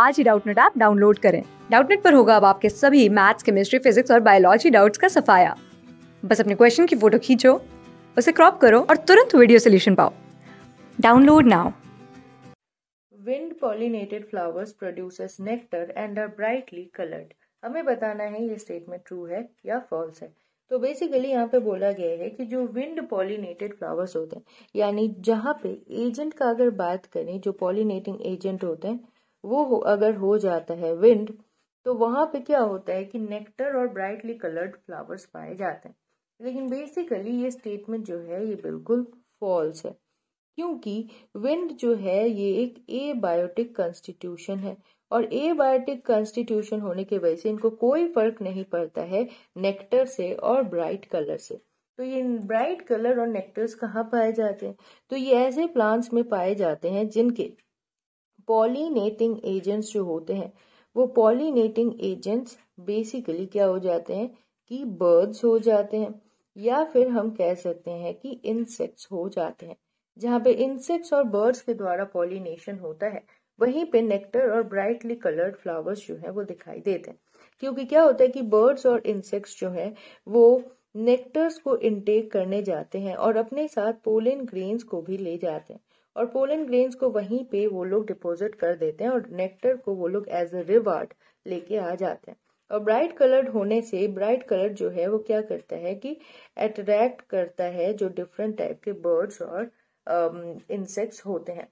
आज ही Doubtnut app download करें डाउटनेट पर होगा अब आपके सभी मैथ्स केमिस्ट्री फिजिक्स और बायोलॉजी डाउट्स का सफाया बस अपने क्वेश्चन की फोटो खींचो उसे क्रॉप करो और तुरंत वीडियो सोल्यूशन पाओ download now wind pollinated flowers produces nectar and are brightly coloured हमें बताना है ये स्टेटमेंट ट्रू है या फॉल्स है तो बेसिकली यहाँ पे बोला गया है कि जो विंड पॉलिनेटेड फ्लावर्स होते हैं यानी जहाँ पे एजेंट का अगर बात करें जो पॉलिनेटिंग एजेंट होते हैं वो हो, अगर हो जाता है विंड तो वहाँ पे क्या होता है कि नेक्टर और ब्राइटली कलर्ड फ्लावर्स पाए जाते हैं लेकिन बेसिकली ये स्टेटमेंट जो है ये बिल्कुल फॉल्स है क्योंकि विंड जो है ये एक ए बायोटिक कंस्टिट्यूशन है और ए बायोटिक कंस्टिट्यूशन होने की वजह से इनको कोई फर्क नहीं पड़ता है नेक्टर से और ब्राइट कलर से तो ये ब्राइट कलर और नेक्टर्स कहाँ पाए जाते हैं तो ये ऐसे प्लांट्स में पाए जाते हैं जिनके पॉलीनेटिंग एजेंट्स जो होते हैं वो पॉलीनेटिंग एजेंट्स बेसिकली क्या हो जाते हैं कि बर्ड्स हो जाते हैं या फिर हम कह सकते हैं कि इंसेक्ट्स हो जाते हैं जहाँ पे इंसेक्ट्स और बर्ड्स के द्वारा पॉलिनेशन होता है वहीं पे नेक्टर और ब्राइटली कलर्ड फ्लावर्स जो है वो दिखाई देते हैं क्योंकि क्या होता है कि बर्ड्स और इंसेक्ट्स जो है वो नेक्टर्स को इनटेक करने जाते हैं और अपने साथ पोलिन ग्रेन्स को भी ले जाते हैं और पोलन ग्रेन्स को वहीं पे वो लोग डिपॉजिट कर देते हैं और नेक्टर को वो लोग एज अ रिवार्ड लेके आ जाते हैं और ब्राइट कलर्ड होने से ब्राइट कलर जो है वो क्या करता है कि अट्रैक्ट करता है जो डिफरेंट टाइप के बर्ड्स और इंसेक्ट्स um, होते हैं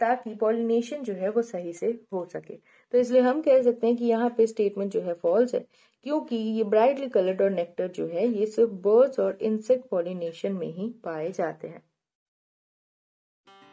ताकि पॉलिनेशन जो है वो सही से हो सके तो इसलिए हम कह सकते हैं कि यहाँ पे स्टेटमेंट जो है फॉल्स है क्योंकि ये ब्राइटली कलर्ड और नेक्टर जो है ये सिर्फ बर्ड्स और इंसेक्ट पॉलिनेशन में ही पाए जाते हैं